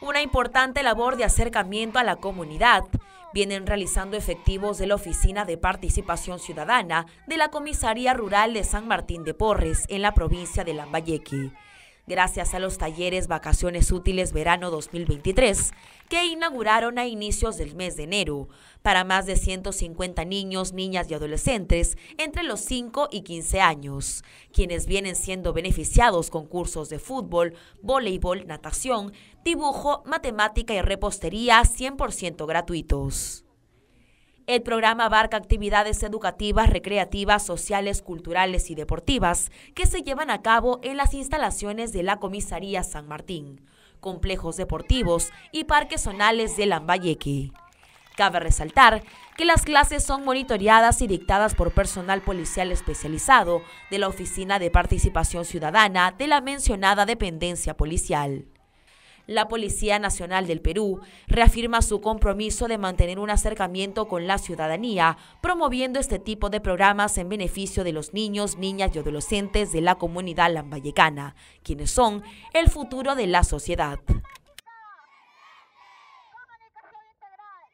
una importante labor de acercamiento a la comunidad. Vienen realizando efectivos de la Oficina de Participación Ciudadana de la Comisaría Rural de San Martín de Porres, en la provincia de Lambayeque gracias a los talleres Vacaciones Útiles Verano 2023 que inauguraron a inicios del mes de enero para más de 150 niños, niñas y adolescentes entre los 5 y 15 años, quienes vienen siendo beneficiados con cursos de fútbol, voleibol, natación, dibujo, matemática y repostería 100% gratuitos. El programa abarca actividades educativas, recreativas, sociales, culturales y deportivas que se llevan a cabo en las instalaciones de la Comisaría San Martín, complejos deportivos y parques zonales de Lambayeque. Cabe resaltar que las clases son monitoreadas y dictadas por personal policial especializado de la Oficina de Participación Ciudadana de la mencionada dependencia policial la Policía Nacional del Perú reafirma su compromiso de mantener un acercamiento con la ciudadanía, promoviendo este tipo de programas en beneficio de los niños, niñas y adolescentes de la comunidad lambayecana, quienes son el futuro de la sociedad.